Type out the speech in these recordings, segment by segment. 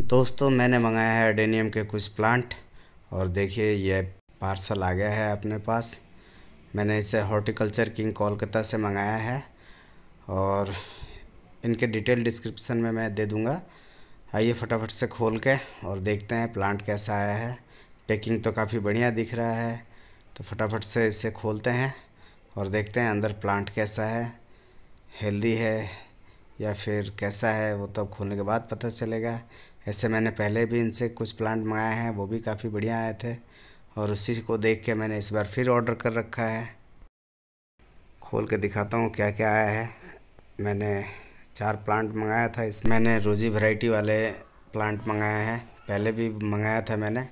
दोस्तों मैंने मंगाया है एडेनियम के कुछ प्लांट और देखिए ये पार्सल आ गया है अपने पास मैंने इसे हॉर्टिकल्चर किंग कोलकाता से मंगाया है और इनके डिटेल डिस्क्रिप्शन में मैं दे दूँगा आइए फटाफट से खोल के और देखते हैं प्लांट कैसा आया है पैकिंग तो काफ़ी बढ़िया दिख रहा है तो फटाफट से इसे खोलते हैं और देखते हैं अंदर प्लांट कैसा है हेल्दी है या फिर कैसा है वो तब तो खोलने के बाद पता चलेगा ऐसे मैंने पहले भी इनसे कुछ प्लांट मंगाए हैं वो भी काफ़ी बढ़िया आए थे और उसी को देख के मैंने इस बार फिर ऑर्डर कर रखा है खोल के दिखाता हूँ क्या क्या आया है मैंने चार प्लांट मंगाया था इस मैंने रोजी वैरायटी वाले प्लांट मंगाए हैं पहले भी मंगाया था मैंने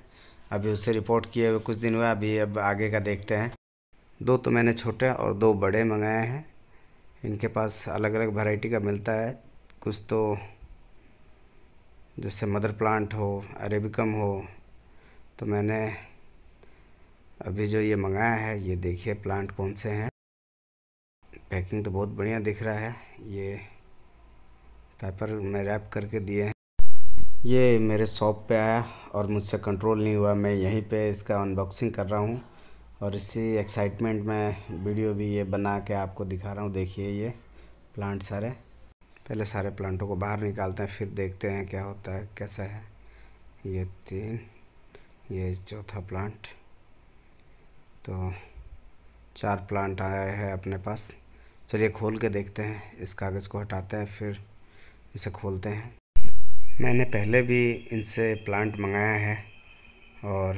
अभी उससे रिपोर्ट किए हुए कुछ दिन हुआ अभी अब आगे का देखते हैं दो तो मैंने छोटे और दो बड़े मंगाए हैं इनके पास अलग अलग वैरायटी का मिलता है कुछ तो जैसे मदर प्लांट हो अरेबिकम हो तो मैंने अभी जो ये मंगाया है ये देखिए प्लांट कौन से हैं पैकिंग तो बहुत बढ़िया दिख रहा है ये पेपर में रैप करके दिए हैं ये मेरे शॉप पे आया और मुझसे कंट्रोल नहीं हुआ मैं यहीं पे इसका अनबॉक्सिंग कर रहा हूँ और इसी एक्साइटमेंट में वीडियो भी ये बना के आपको दिखा रहा हूँ देखिए ये प्लांट सारे पहले सारे प्लांटों को बाहर निकालते हैं फिर देखते हैं क्या होता है कैसा है ये तीन ये चौथा प्लांट तो चार प्लांट आए हैं अपने पास चलिए खोल के देखते हैं इस कागज़ को हटाते हैं फिर इसे खोलते हैं मैंने पहले भी इनसे प्लांट मंगाया है और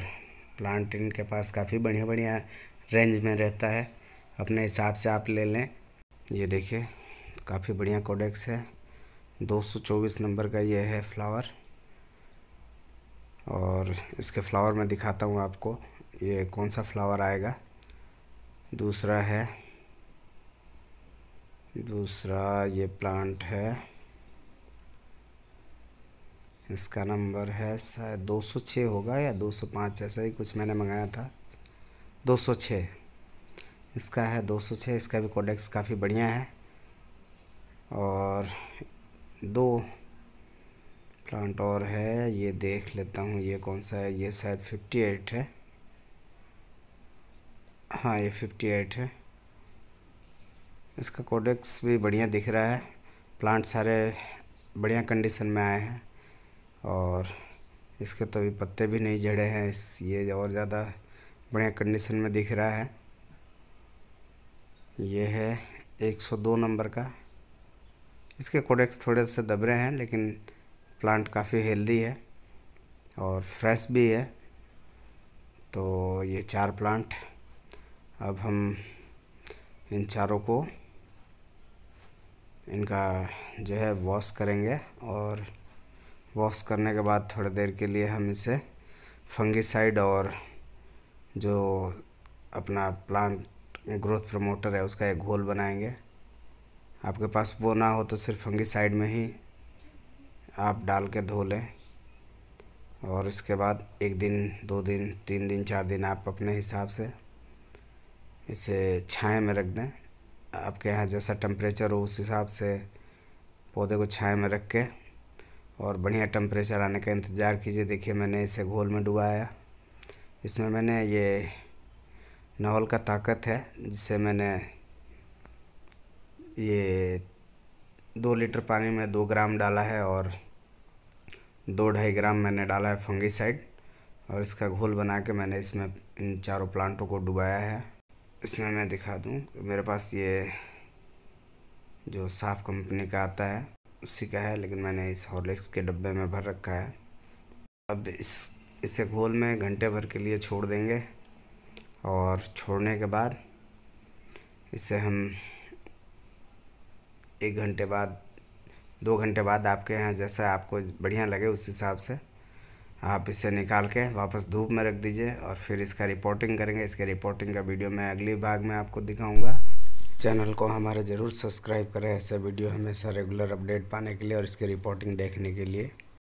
प्लांट इनके पास काफ़ी बढ़िया बढ़िया रेंज में रहता है अपने हिसाब से आप ले लें ये देखिए काफ़ी बढ़िया कोडेक्स है 224 नंबर का ये है फ्लावर और इसके फ्लावर में दिखाता हूँ आपको ये कौन सा फ्लावर आएगा दूसरा है दूसरा ये प्लांट है इसका नंबर है शायद दो सौ छः होगा या दो सौ पाँच ऐसा ही कुछ मैंने मंगाया था दो सौ छः इसका है दो सौ छः इसका भी कोडेक्स काफ़ी बढ़िया है और दो प्लांट और है ये देख लेता हूँ ये कौन सा है ये शायद फिफ्टी एट है हाँ ये फिफ्टी एट है इसका कोडेक्स भी बढ़िया दिख रहा है प्लांट सारे बढ़िया कंडीशन में आए हैं और इसके तो अभी पत्ते भी नहीं जड़े हैं इस ये और ज़्यादा बढ़िया कंडीशन में दिख रहा है ये है 102 नंबर का इसके कोडेक्स थोड़े से दबरे हैं लेकिन प्लांट काफ़ी हेल्दी है और फ्रेश भी है तो ये चार प्लांट अब हम इन चारों को इनका जो है वॉश करेंगे और वॉश करने के बाद थोड़ी देर के लिए हम इसे फंगिसाइड और जो अपना प्लांट ग्रोथ प्रमोटर है उसका एक घोल बनाएंगे आपके पास वो ना हो तो सिर्फ फंगी साइड में ही आप डाल के धो लें और इसके बाद एक दिन दो दिन तीन दिन चार दिन आप अपने हिसाब से इसे छाए में रख दें आपके यहाँ जैसा टम्परेचर हो उस हिसाब से पौधे को छाए में रख के और बढ़िया टम्परेचर आने का इंतज़ार कीजिए देखिए मैंने इसे घोल में डुबाया इसमें मैंने ये नवल का ताकत है जिसे मैंने ये दो लीटर पानी में दो ग्राम डाला है और दो ढाई ग्राम मैंने डाला है फंगिसाइड और इसका घोल बना के मैंने इसमें इन चारों प्लांटों को डुबाया है इसमें मैं दिखा दूँ मेरे पास ये जो साफ कंपनी का आता है उसी का है लेकिन मैंने इस हॉर्लिक्स के डब्बे में भर रखा है अब इस इसे घोल में घंटे भर के लिए छोड़ देंगे और छोड़ने के बाद इसे हम एक घंटे बाद दो घंटे बाद आपके यहाँ जैसा आपको बढ़िया लगे उस हिसाब से आप इसे निकाल के वापस धूप में रख दीजिए और फिर इसका रिपोर्टिंग करेंगे इसके रिपोर्टिंग का वीडियो मैं अगली भाग में आपको दिखाऊंगा चैनल को हमारा ज़रूर सब्सक्राइब करें ऐसे वीडियो हमेशा रेगुलर अपडेट पाने के लिए और इसकी रिपोर्टिंग देखने के लिए